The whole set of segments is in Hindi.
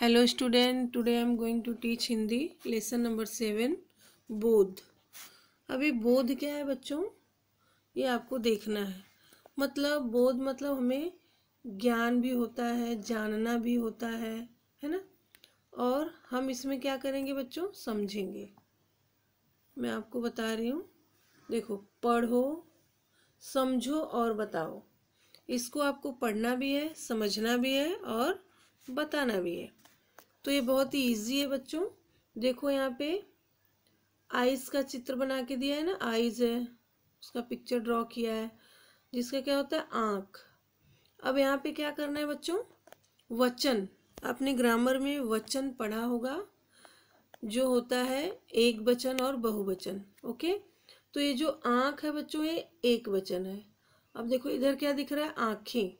hello student today I am going to teach Hindi lesson number seven बोध अभी बोध क्या है बच्चों ये आपको देखना है मतलब बोध मतलब हमें ज्ञान भी होता है जानना भी होता है है ना और हम इसमें क्या करेंगे बच्चों समझेंगे मैं आपको बता रही हूँ देखो पढ़ो समझो और बताओ इसको आपको पढ़ना भी है समझना भी है और बताना भी है तो ये बहुत ही ईजी है बच्चों देखो यहाँ पे आइज का चित्र बना के दिया है ना आइज है उसका पिक्चर ड्रॉ किया है जिसका क्या होता है आँख अब यहाँ पे क्या करना है बच्चों वचन आपने ग्रामर में वचन पढ़ा होगा जो होता है एक वचन और बहुवचन ओके तो ये जो आँख है बच्चों ये एक वचन है अब देखो इधर क्या दिख रहा है आँखें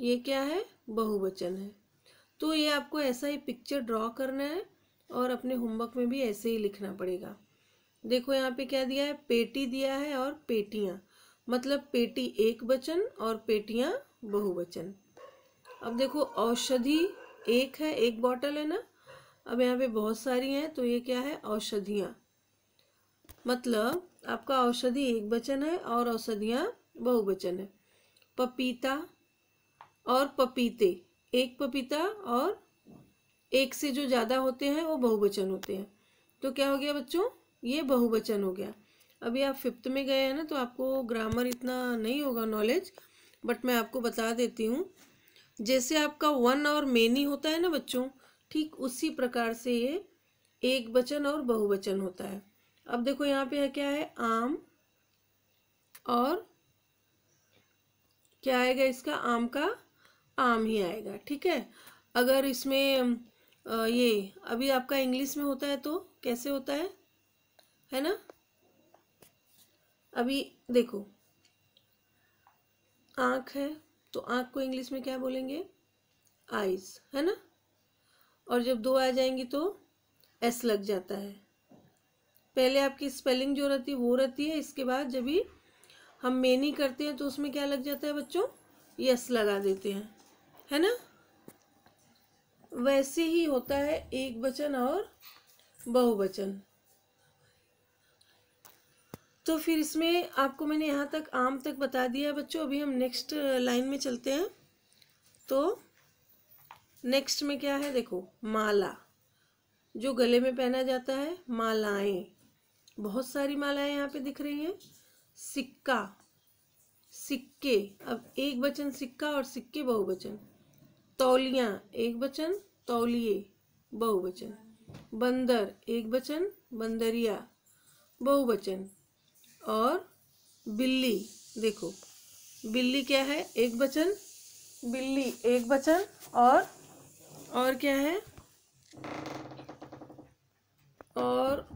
ये क्या है बहुवचन है तो ये आपको ऐसा ही पिक्चर ड्रॉ करना है और अपने होमवर्क में भी ऐसे ही लिखना पड़ेगा देखो यहाँ पे क्या दिया है पेटी दिया है और पेटियाँ मतलब पेटी एक बचन और पेटियाँ बहुवचन अब देखो औषधि एक है एक बॉटल है ना अब यहाँ पे बहुत सारी हैं तो ये क्या है औषधियाँ मतलब आपका औषधि एक बचन है और औषधियाँ बहुवचन है पपीता और पपीते एक पपीता और एक से जो ज़्यादा होते हैं वो बहुवचन होते हैं तो क्या हो गया बच्चों ये बहुवचन हो गया अभी आप फिफ्थ में गए हैं ना तो आपको ग्रामर इतना नहीं होगा नॉलेज बट मैं आपको बता देती हूँ जैसे आपका वन और मेनी होता है ना बच्चों ठीक उसी प्रकार से ये एक वचन और बहुवचन होता है अब देखो यहाँ पे है क्या है आम और क्या आएगा इसका आम का आम ही आएगा ठीक है अगर इसमें ये अभी आपका इंग्लिश में होता है तो कैसे होता है है ना अभी देखो आँख है तो आँख को इंग्लिश में क्या बोलेंगे आइज है ना और जब दो आ जाएंगी तो एस लग जाता है पहले आपकी स्पेलिंग जो रहती है वो रहती है इसके बाद जब भी हम मेनी करते हैं तो उसमें क्या लग जाता है बच्चों यस लगा देते हैं है ना वैसे ही होता है एक बचन और बहुवचन तो फिर इसमें आपको मैंने यहाँ तक आम तक बता दिया है बच्चों अभी हम नेक्स्ट लाइन में चलते हैं तो नेक्स्ट में क्या है देखो माला जो गले में पहना जाता है मालाएं बहुत सारी मालाएं यहाँ पे दिख रही हैं सिक्का सिक्के अब एक बचन सिक्का और सिक्के बहुवचन तौलियाँ एक बचन तौलिए बहुवचन बंदर एक बचन बंदरिया बहुवचन और बिल्ली देखो बिल्ली क्या है एक बचन बिल्ली एक बचन और और क्या है और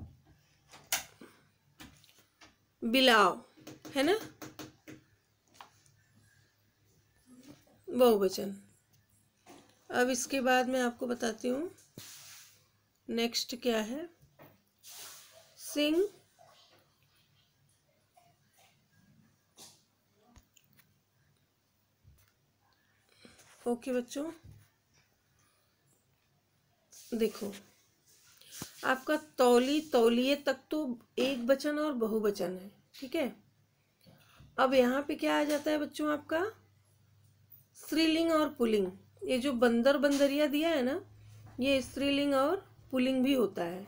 बिलाव है ना बहुवचन अब इसके बाद मैं आपको बताती हूँ नेक्स्ट क्या है सिंह ओके बच्चों देखो आपका तौली तौलिए तक तो एक बचन और बहुवचन है ठीक है अब यहाँ पे क्या आ जाता है बच्चों आपका स्त्रीलिंग और पुलिंग ये जो बंदर बंदरिया दिया है ना ये स्त्रीलिंग और पुलिंग भी होता है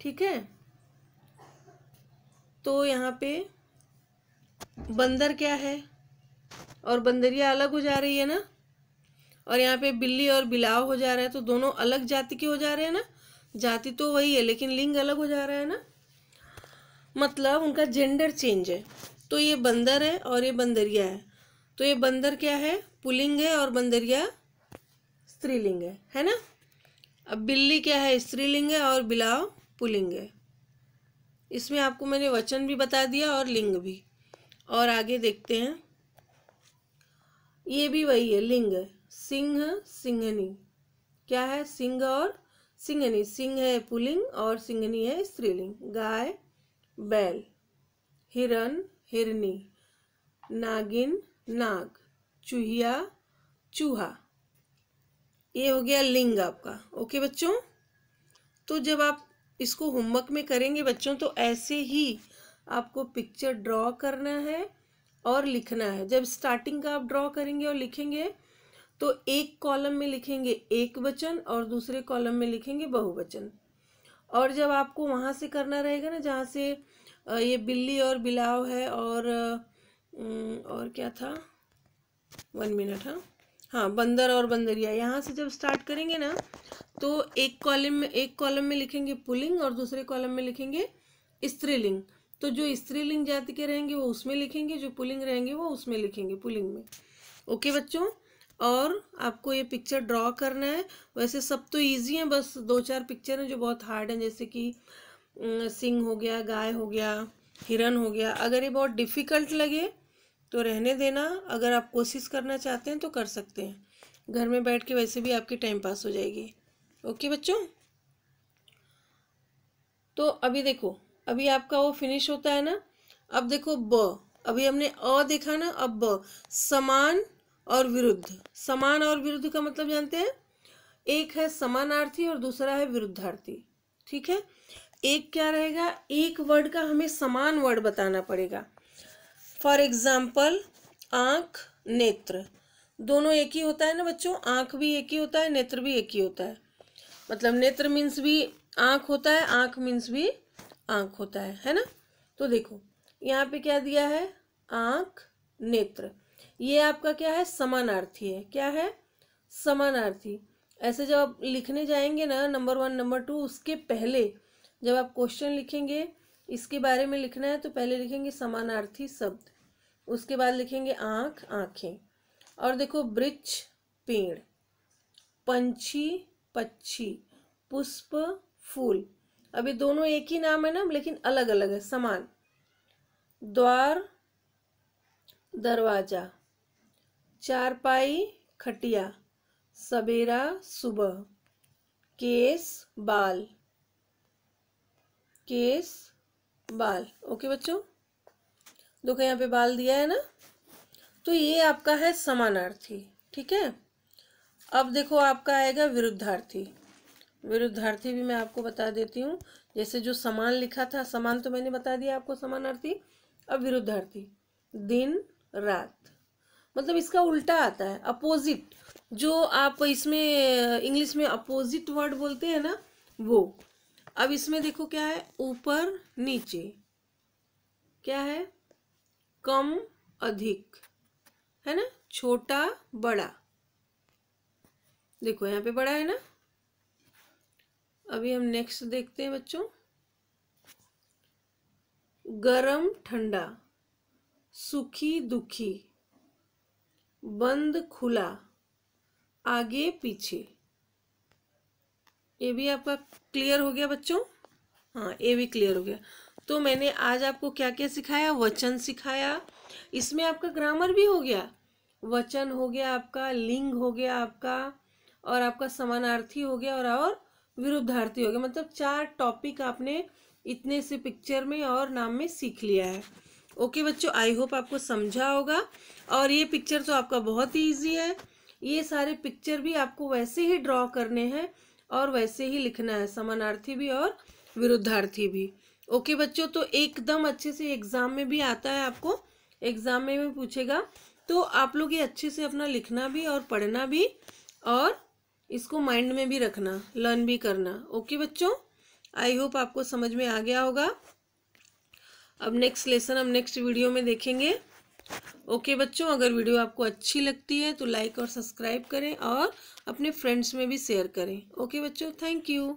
ठीक है तो यहाँ पे बंदर क्या है और बंदरिया अलग हो जा रही है ना और यहाँ पे बिल्ली और बिलाव हो जा रहा है तो दोनों अलग जाति के हो जा रहे हैं ना जाति तो वही है लेकिन लिंग अलग हो जा रहा है ना मतलब उनका जेंडर चेंज है तो ये बंदर है और ये बंदरिया है तो ये बंदर क्या है पुलिंग है और बंदरिया स्त्रीलिंग है है ना अब बिल्ली क्या है स्त्रीलिंग है और बिलाव पुलिंग है इसमें आपको मैंने वचन भी बता दिया और लिंग भी और आगे देखते हैं ये भी वही है लिंग सिंह सिंहनी क्या है सिंह और सिंहनी सिंह है पुलिंग और सिंहनी है स्त्रीलिंग गाय बैल हिरन हिरनी नागिन नाग चूहिया चूहा ये हो गया लिंग आपका ओके बच्चों तो जब आप इसको होमवर्क में करेंगे बच्चों तो ऐसे ही आपको पिक्चर ड्रॉ करना है और लिखना है जब स्टार्टिंग का आप ड्रॉ करेंगे और लिखेंगे तो एक कॉलम में लिखेंगे एक वचन और दूसरे कॉलम में लिखेंगे बहुवचन और जब आपको वहाँ से करना रहेगा ना जहाँ से ये बिल्ली और बिलाव है और और क्या था वन मिनट हाँ हाँ बंदर और बंदरिया यहाँ से जब स्टार्ट करेंगे ना तो एक कॉलम में एक कॉलम में लिखेंगे पुलिंग और दूसरे कॉलम में लिखेंगे स्त्रीलिंग तो जो स्त्रीलिंग जाति के रहेंगे वो उसमें लिखेंगे जो पुलिंग रहेंगे वो उसमें लिखेंगे पुलिंग में ओके बच्चों और आपको ये पिक्चर ड्रॉ करना है वैसे सब तो ईजी हैं बस दो चार पिक्चर हैं जो बहुत हार्ड हैं जैसे कि सिंह हो गया गाय हो गया हिरन हो गया अगर ये बहुत डिफ़िकल्ट लगे तो रहने देना अगर आप कोशिश करना चाहते हैं तो कर सकते हैं घर में बैठ के वैसे भी आपकी टाइम पास हो जाएगी ओके बच्चों तो अभी देखो अभी आपका वो फिनिश होता है ना अब देखो ब अभी हमने अ देखा ना अब ब समान और विरुद्ध समान और विरुद्ध का मतलब जानते हैं एक है समानार्थी और दूसरा है विरुद्धार्थी ठीक है एक क्या रहेगा एक वर्ड का हमें समान वर्ड बताना पड़ेगा फॉर एग्जाम्पल आँख नेत्र दोनों एक ही होता है ना बच्चों आँख भी एक ही होता है नेत्र भी एक ही होता है मतलब नेत्र मीन्स भी आँख होता है आँख मीन्स भी आँख होता है है ना तो देखो यहाँ पे क्या दिया है आँख नेत्र ये आपका क्या है समानार्थी है क्या है समानार्थी ऐसे जब आप लिखने जाएंगे ना नंबर वन नंबर टू उसके पहले जब आप क्वेश्चन लिखेंगे इसके बारे में लिखना है तो पहले लिखेंगे समानार्थी शब्द उसके बाद लिखेंगे आँख आँखें और देखो वृक्ष पेड़ पंछी पक्षी पुष्प फूल अभी दोनों एक ही नाम है ना लेकिन अलग अलग है समान द्वार दरवाजा चारपाई खटिया सवेरा सुबह केस बाल केस बाल ओके बच्चों देखो यहाँ पे बाल दिया है ना तो ये आपका है समानार्थी ठीक है अब देखो आपका आएगा विरुद्धार्थी विरुद्धार्थी भी मैं आपको बता देती हूँ जैसे जो समान लिखा था समान तो मैंने बता दिया आपको समानार्थी अब विरुद्धार्थी दिन रात मतलब इसका उल्टा आता है अपोजिट जो आप इसमें इंग्लिश में अपोजिट वर्ड बोलते हैं ना वो अब इसमें देखो क्या है ऊपर नीचे क्या है कम अधिक है ना छोटा बड़ा देखो यहाँ पे बड़ा है ना अभी हम नेक्स्ट देखते हैं बच्चों गरम ठंडा सुखी दुखी बंद खुला आगे पीछे ए भी आपका क्लियर हो गया बच्चों हाँ ए भी क्लियर हो गया तो मैंने आज आपको क्या क्या सिखाया वचन सिखाया इसमें आपका ग्रामर भी हो गया वचन हो गया आपका लिंग हो गया आपका और आपका समानार्थी हो गया और और विरुद्धार्थी हो गया मतलब चार टॉपिक आपने इतने से पिक्चर में और नाम में सीख लिया है ओके बच्चों आई होप आपको समझा होगा और ये पिक्चर तो आपका बहुत ही ईजी है ये सारे पिक्चर भी आपको वैसे ही ड्रॉ करने हैं और वैसे ही लिखना है समानार्थी भी और विरुद्धार्थी भी ओके बच्चों तो एकदम अच्छे से एग्ज़ाम में भी आता है आपको एग्ज़ाम में भी पूछेगा तो आप लोग ये अच्छे से अपना लिखना भी और पढ़ना भी और इसको माइंड में भी रखना लर्न भी करना ओके बच्चों आई होप आपको समझ में आ गया होगा अब नेक्स्ट लेसन हम नेक्स्ट वीडियो में देखेंगे ओके बच्चों अगर वीडियो आपको अच्छी लगती है तो लाइक और सब्सक्राइब करें और अपने फ्रेंड्स में भी शेयर करें ओके बच्चों थैंक यू